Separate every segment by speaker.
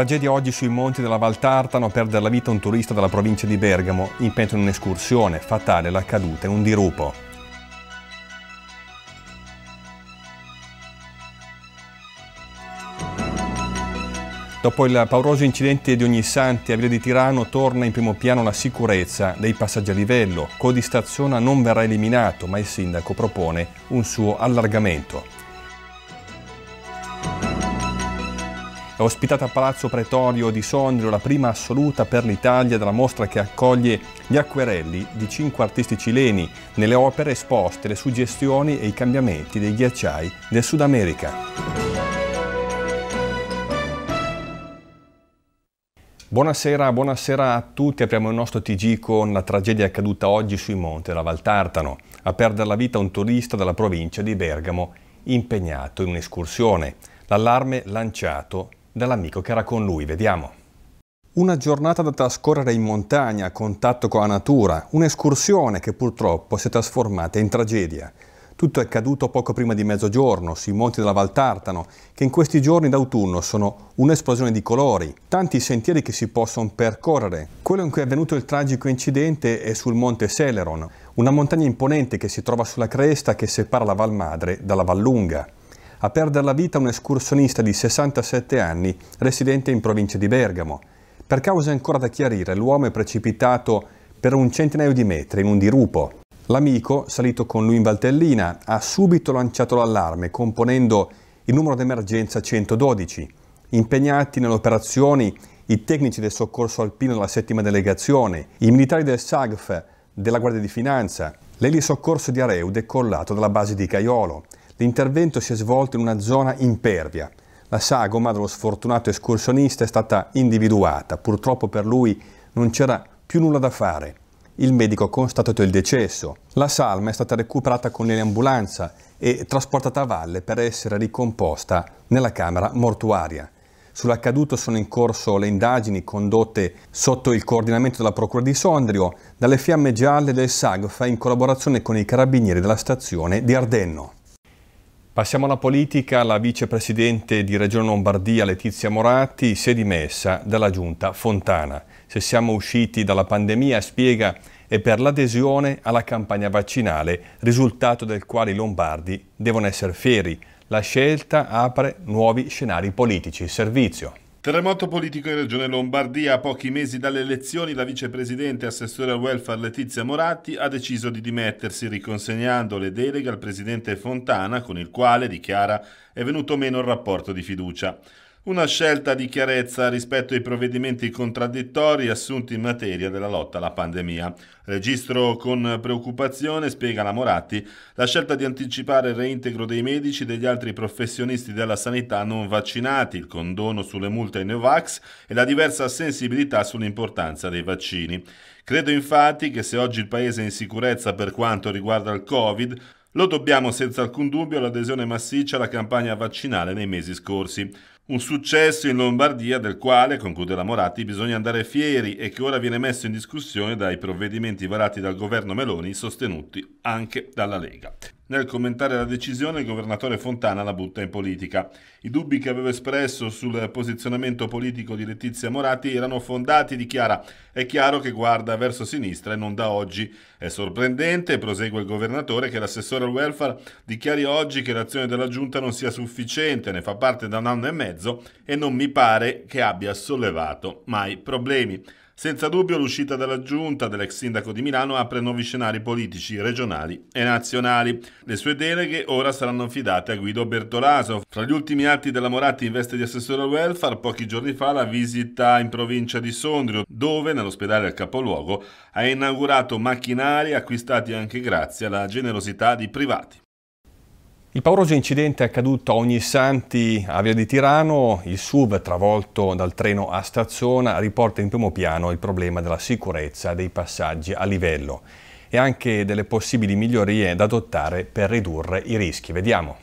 Speaker 1: Tragedia oggi sui monti della Val Tartano, perde la vita un turista della provincia di Bergamo, impegnato in un'escursione, fatale la caduta e un dirupo. Dopo il pauroso incidente di ogni santi a Via di Tirano torna in primo piano la sicurezza dei passaggi a livello. Codistazione non verrà eliminato, ma il sindaco propone un suo allargamento. ha ospitato a Palazzo Pretorio di Sondrio la prima assoluta per l'Italia della mostra che accoglie gli acquerelli di cinque artisti cileni, nelle opere esposte le suggestioni e i cambiamenti dei ghiacciai del Sud America. Buonasera, buonasera, a tutti. Apriamo il nostro TG con la tragedia accaduta oggi sui monti della Valtartano. A perdere la vita un turista della provincia di Bergamo impegnato in un'escursione. L'allarme lanciato dall'amico che era con lui. Vediamo. Una giornata da trascorrere in montagna, a contatto con la natura, un'escursione che purtroppo si è trasformata in tragedia. Tutto è accaduto poco prima di mezzogiorno sui monti della Valtartano, che in questi giorni d'autunno sono un'esplosione di colori, tanti sentieri che si possono percorrere. Quello in cui è avvenuto il tragico incidente è sul monte Celeron, una montagna imponente che si trova sulla cresta che separa la Val Madre dalla Vallunga a perdere la vita un escursionista di 67 anni residente in provincia di Bergamo. Per cause ancora da chiarire, l'uomo è precipitato per un centinaio di metri in un dirupo. L'amico, salito con lui in Valtellina, ha subito lanciato l'allarme componendo il numero d'emergenza 112. Impegnati nelle operazioni i tecnici del soccorso alpino della settima delegazione, i militari del SAGF, della Guardia di Finanza, l'elisoccorso di Areu decollato dalla base di Caiolo. L'intervento si è svolto in una zona impervia. La sagoma dello sfortunato escursionista è stata individuata. Purtroppo per lui non c'era più nulla da fare. Il medico ha constatato il decesso. La salma è stata recuperata con l'ambulanza e trasportata a valle per essere ricomposta nella camera mortuaria. Sull'accaduto sono in corso le indagini condotte sotto il coordinamento della Procura di Sondrio, dalle fiamme gialle del SAGFA in collaborazione con i carabinieri della stazione di Ardenno. Passiamo alla politica. La vicepresidente di Regione Lombardia Letizia Moratti si è dimessa dalla giunta Fontana. Se siamo usciti dalla pandemia, spiega, è per l'adesione alla campagna vaccinale, risultato del quale i lombardi devono essere fieri. La scelta apre nuovi scenari politici. Servizio.
Speaker 2: Terremoto politico in Regione Lombardia. A pochi mesi dalle elezioni la vicepresidente e assessore al welfare Letizia Moratti ha deciso di dimettersi riconsegnando le deleghe al presidente Fontana con il quale, dichiara, è venuto meno il rapporto di fiducia. Una scelta di chiarezza rispetto ai provvedimenti contraddittori assunti in materia della lotta alla pandemia. Registro con preoccupazione, spiega la Moratti, la scelta di anticipare il reintegro dei medici e degli altri professionisti della sanità non vaccinati, il condono sulle multe ai Novax e la diversa sensibilità sull'importanza dei vaccini. Credo infatti che se oggi il Paese è in sicurezza per quanto riguarda il Covid, lo dobbiamo senza alcun dubbio all'adesione massiccia alla campagna vaccinale nei mesi scorsi. Un successo in Lombardia del quale, conclude la Moratti, bisogna andare fieri e che ora viene messo in discussione dai provvedimenti varati dal governo Meloni sostenuti anche dalla Lega. Nel commentare la decisione il governatore Fontana la butta in politica. I dubbi che aveva espresso sul posizionamento politico di Letizia Morati erano fondati, dichiara. È chiaro che guarda verso sinistra e non da oggi. È sorprendente, prosegue il governatore, che l'assessore al welfare dichiari oggi che l'azione della giunta non sia sufficiente, ne fa parte da un anno e mezzo e non mi pare che abbia sollevato mai problemi. Senza dubbio l'uscita della giunta dell'ex sindaco di Milano apre nuovi scenari politici regionali e nazionali. Le sue deleghe ora saranno affidate a Guido Bertolaso. Fra gli ultimi atti della Moratti in veste di assessore al welfare, pochi giorni fa la visita in provincia di Sondrio, dove nell'ospedale al capoluogo ha inaugurato macchinari acquistati anche grazie alla generosità di privati.
Speaker 1: Il pauroso incidente è accaduto a Ognissanti, a Via di Tirano. Il SUV travolto dal treno a Stazzona riporta in primo piano il problema della sicurezza dei passaggi a livello e anche delle possibili migliorie da adottare per ridurre i rischi. Vediamo.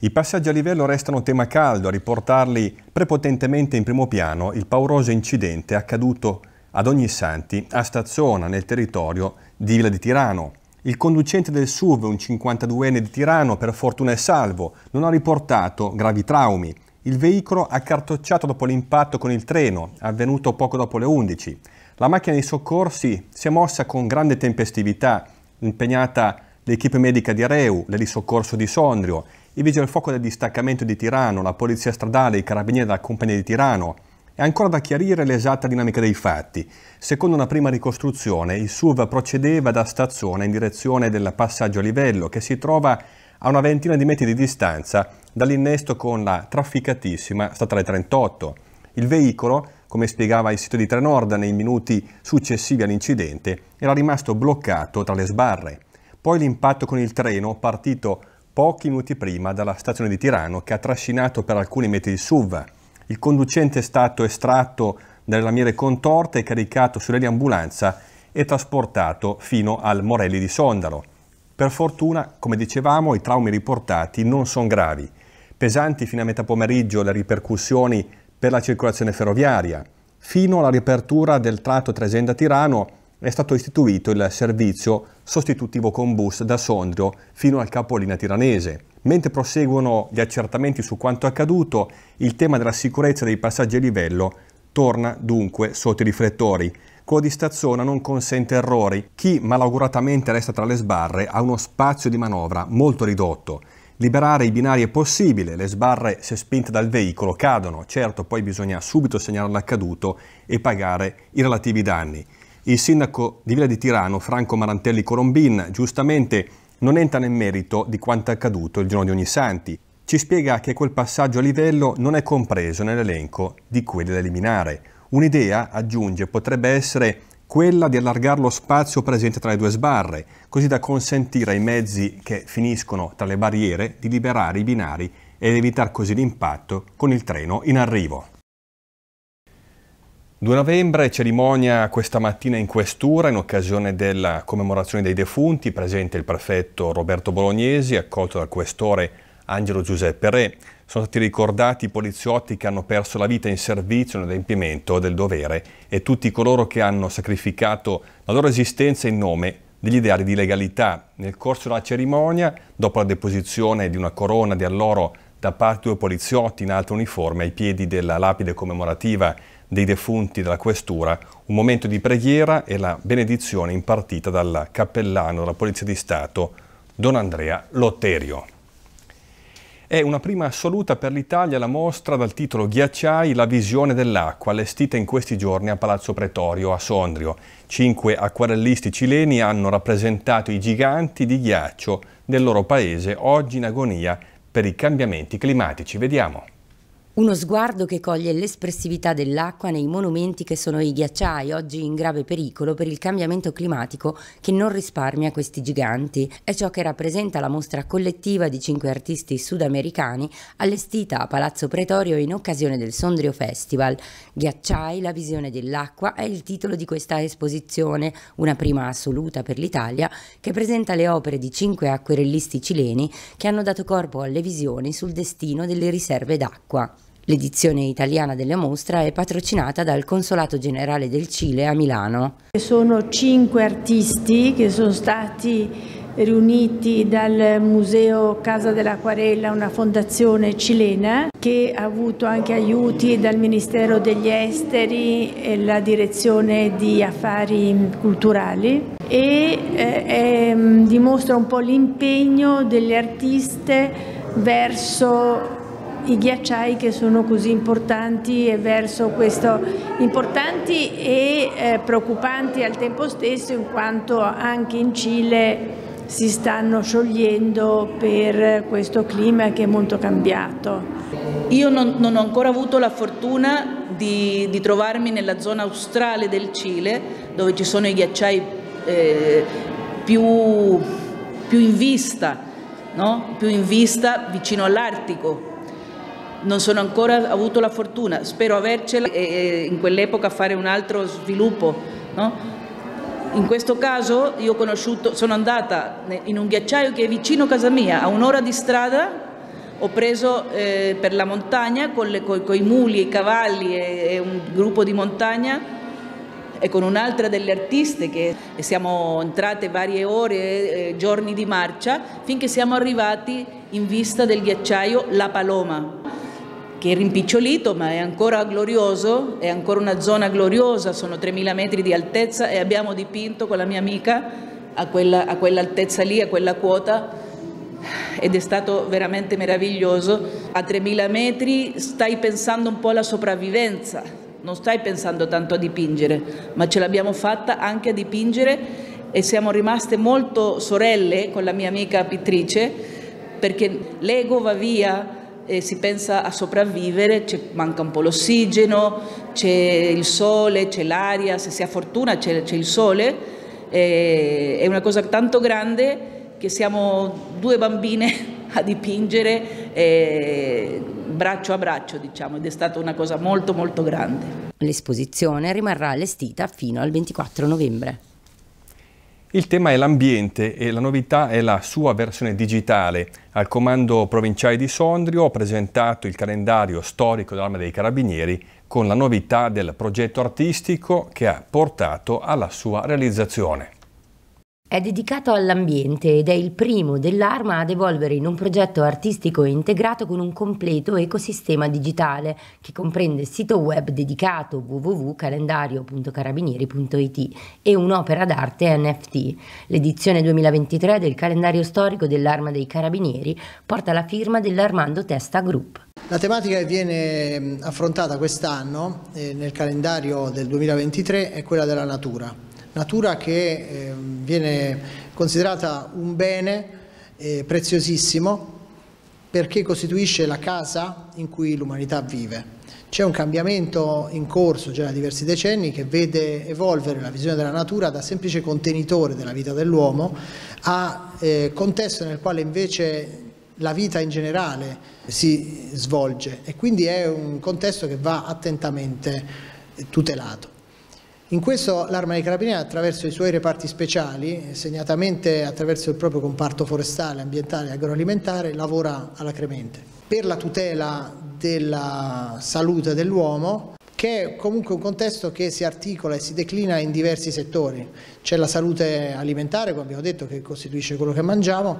Speaker 1: I passaggi a livello restano tema caldo, a riportarli prepotentemente in primo piano il pauroso incidente accaduto ad Ognissanti a Stazzona nel territorio di Villa di Tirano. Il conducente del SUV, un 52enne di Tirano, per fortuna è salvo, non ha riportato gravi traumi. Il veicolo ha cartocciato dopo l'impatto con il treno, avvenuto poco dopo le 11. La macchina dei soccorsi si è mossa con grande tempestività, impegnata l'equipe medica di Areu, la di soccorso di Sondrio, i vigili del fuoco del distaccamento di Tirano, la polizia stradale, i carabinieri della compagnia di Tirano, è ancora da chiarire l'esatta dinamica dei fatti. Secondo una prima ricostruzione, il SUV procedeva da stazione in direzione del passaggio a livello che si trova a una ventina di metri di distanza dall'innesto con la trafficatissima statale 38. Il veicolo, come spiegava il sito di Trenord nei minuti successivi all'incidente, era rimasto bloccato tra le sbarre. Poi l'impatto con il treno, partito pochi minuti prima dalla stazione di Tirano, che ha trascinato per alcuni metri il SUV. Il conducente è stato estratto dalle lamiere contorte e caricato sull'eliambulanza e trasportato fino al Morelli di Sondalo. Per fortuna, come dicevamo, i traumi riportati non sono gravi. Pesanti fino a metà pomeriggio le ripercussioni per la circolazione ferroviaria, fino alla riapertura del tratto Tresenda-Tirano è stato istituito il servizio sostitutivo con bus da Sondrio fino al capolinea tiranese. Mentre proseguono gli accertamenti su quanto accaduto, il tema della sicurezza dei passaggi a livello torna dunque sotto i riflettori. Codi stazione non consente errori. Chi malauguratamente resta tra le sbarre ha uno spazio di manovra molto ridotto. Liberare i binari è possibile, le sbarre se spinte dal veicolo cadono, certo poi bisogna subito segnalare l'accaduto e pagare i relativi danni. Il sindaco di Villa di Tirano, Franco Marantelli Colombin, giustamente non entra nel merito di quanto accaduto il giorno di Ognissanti. Ci spiega che quel passaggio a livello non è compreso nell'elenco di quelli da eliminare. Un'idea, aggiunge, potrebbe essere quella di allargare lo spazio presente tra le due sbarre, così da consentire ai mezzi che finiscono tra le barriere di liberare i binari ed evitare così l'impatto con il treno in arrivo. 2 novembre, cerimonia questa mattina in questura in occasione della commemorazione dei defunti, presente il prefetto Roberto Bolognesi, accolto dal questore Angelo Giuseppe Re. Sono stati ricordati i poliziotti che hanno perso la vita in servizio nell'adempimento del dovere e tutti coloro che hanno sacrificato la loro esistenza in nome degli ideali di legalità. Nel corso della cerimonia, dopo la deposizione di una corona di alloro da parte di due poliziotti in alta uniforme ai piedi della lapide commemorativa dei defunti della questura, un momento di preghiera e la benedizione impartita dal cappellano della Polizia di Stato, Don Andrea Lotterio. È una prima assoluta per l'Italia la mostra dal titolo Ghiacciai, la visione dell'acqua, allestita in questi giorni a Palazzo Pretorio a Sondrio. Cinque acquarellisti cileni hanno rappresentato i giganti di ghiaccio del loro paese, oggi in agonia per i cambiamenti climatici. Vediamo.
Speaker 3: Uno sguardo che coglie l'espressività dell'acqua nei monumenti che sono i ghiacciai, oggi in grave pericolo per il cambiamento climatico che non risparmia questi giganti. È ciò che rappresenta la mostra collettiva di cinque artisti sudamericani allestita a Palazzo Pretorio in occasione del Sondrio Festival. Ghiacciai, la visione dell'acqua è il titolo di questa esposizione, una prima assoluta per l'Italia, che presenta le opere di cinque acquerellisti cileni che hanno dato corpo alle visioni sul destino delle riserve d'acqua. L'edizione italiana della mostra è patrocinata dal Consolato Generale del Cile a Milano. Sono cinque artisti che sono stati riuniti dal Museo Casa dell'Acquarella, una fondazione cilena che ha avuto anche aiuti dal Ministero degli Esteri e la Direzione di Affari Culturali e eh, eh, dimostra un po' l'impegno delle artiste verso i ghiacciai che sono così importanti e verso questo importanti e eh, preoccupanti al tempo stesso in quanto anche in Cile si stanno sciogliendo per questo clima che è molto cambiato.
Speaker 4: Io non, non ho ancora avuto la fortuna di, di, trovarmi nella zona australe del Cile dove ci sono i ghiacciai eh, più, più in vista No? più in vista vicino all'Artico, non sono ancora avuto la fortuna, spero avercela e in quell'epoca fare un altro sviluppo. No? In questo caso io ho conosciuto, sono andata in un ghiacciaio che è vicino a casa mia, a un'ora di strada, ho preso eh, per la montagna con, le, con, con, i muli, i cavalli e, e un gruppo di montagna e con un'altra delle artiste che siamo entrate varie ore, eh, giorni di marcia, finché siamo arrivati in vista del ghiacciaio La Paloma che è rimpicciolito ma è ancora glorioso, è ancora una zona gloriosa, sono 3.000 metri di altezza e abbiamo dipinto con la mia amica a, quella, a quell'altezza lì, a quella quota ed è stato veramente meraviglioso. A 3.000 metri stai pensando un po' alla sopravvivenza, non stai pensando tanto a dipingere, ma ce l'abbiamo fatta anche a dipingere e siamo rimaste molto sorelle con la mia amica pittrice perché l'ego va via eh, si pensa a sopravvivere, manca un po' l'ossigeno, c'è il sole, c'è l'aria, se si ha fortuna c'è, il sole, eh, è una cosa tanto grande che siamo due bambine a dipingere eh, braccio a braccio diciamo ed è stata una cosa molto molto grande.
Speaker 3: L'esposizione rimarrà allestita fino al 24 novembre.
Speaker 1: Il tema è l'ambiente e la novità è la sua versione digitale. Al Comando Provinciale di Sondrio ho presentato il calendario storico dell'Arma dei Carabinieri con la novità del progetto artistico che ha portato alla sua realizzazione.
Speaker 3: È dedicato all'ambiente ed è il primo dell'Arma ad evolvere in un progetto artistico integrato con un completo ecosistema digitale che comprende sito web dedicato www.calendario.carabinieri.it e un'opera d'arte NFT. L'edizione 2023 del calendario storico dell'Arma dei Carabinieri porta la firma dell'Armando Testa Group.
Speaker 5: La tematica che viene affrontata quest'anno eh, nel calendario del 2023 è quella della natura natura che ehm, viene considerata un bene eh, preziosissimo perché costituisce la casa in cui l'umanità vive. C'è un cambiamento in corso già da diversi decenni che vede evolvere la visione della natura da semplice contenitore della vita dell'uomo a eh, contesto nel quale invece la vita in generale si svolge e quindi è un contesto che va attentamente tutelato. In questo l'Arma dei Carabinieri attraverso i suoi reparti speciali, segnatamente attraverso il proprio comparto forestale, ambientale e agroalimentare, lavora alacremente per la tutela della salute dell'uomo che è comunque un contesto che si articola e si declina in diversi settori. C'è la salute alimentare, come abbiamo detto, che costituisce quello che mangiamo,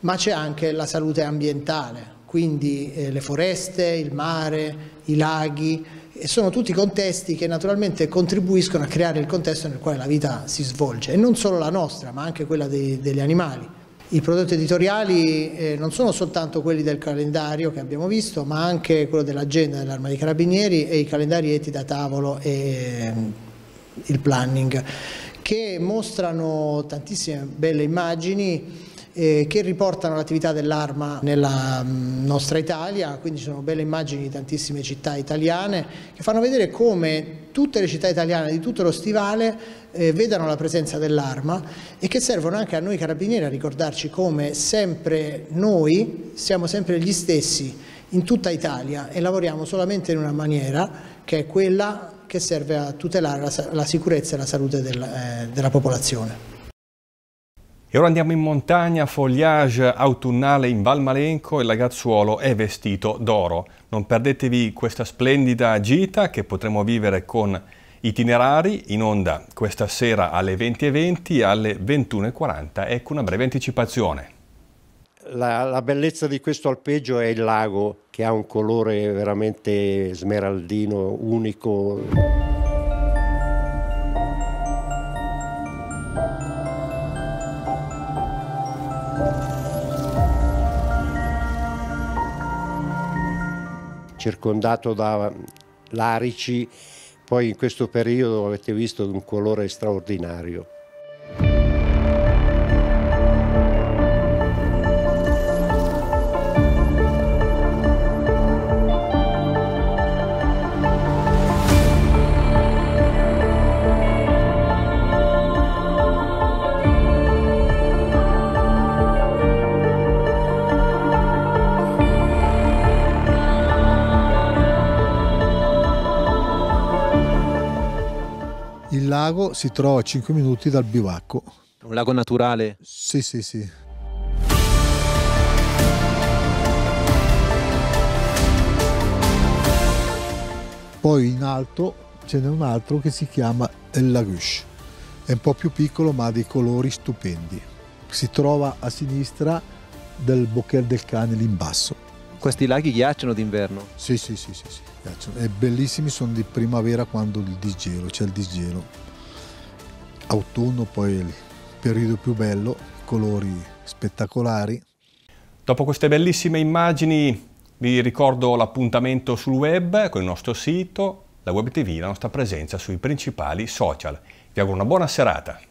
Speaker 5: ma c'è anche la salute ambientale, quindi eh, le foreste, il mare, i laghi, e sono tutti contesti che naturalmente contribuiscono a creare il contesto nel quale la vita si svolge, e non solo la nostra, ma anche quella dei, degli animali. I prodotti editoriali eh, non sono soltanto quelli del calendario che abbiamo visto, ma anche quello dell'agenda dell'Arma dei Carabinieri e i calendarietti da tavolo e ehm, il planning, che mostrano tantissime belle immagini eh, che riportano l'attività dell'arma nella mm, nostra Italia, quindi sono belle immagini di tantissime città italiane che fanno vedere come tutte le città italiane di tutto lo stivale eh, vedano la presenza dell'arma e che servono anche a noi carabinieri a ricordarci come sempre noi siamo sempre gli stessi in tutta Italia e lavoriamo solamente in una maniera che è quella che serve a tutelare la, la sicurezza e la salute del, eh, della popolazione.
Speaker 1: E ora andiamo in montagna, foliage autunnale in Val Malenco e Lagazzuolo è vestito d'oro. Non perdetevi questa splendida gita che potremo vivere con itinerari in onda questa sera alle 20.20 e alle 21.40. Ecco una breve anticipazione.
Speaker 5: La, la bellezza di questo alpeggio è il lago che ha
Speaker 1: un colore veramente smeraldino, unico. circondato da larici, poi in questo periodo
Speaker 5: avete visto un colore straordinario. si trova a 5 minuti dal bivacco.
Speaker 2: Un lago naturale? Sì, sì, sì.
Speaker 5: Poi in alto ce n'è un altro che si chiama El Laguche. È un po' più piccolo ma ha dei colori stupendi. Si trova a sinistra del Bocchel del Cane lì in basso.
Speaker 1: Questi laghi ghiacciano
Speaker 4: d'inverno?
Speaker 5: Sì, sì, sì, sì, sì ghiacciano. È bellissimi, sono di primavera quando il disgelo, c'è il disgelo autunno poi il periodo più bello,
Speaker 1: colori spettacolari. Dopo queste bellissime immagini vi ricordo l'appuntamento sul web con il nostro sito, la web tv, la nostra presenza sui principali social. Vi auguro una buona serata.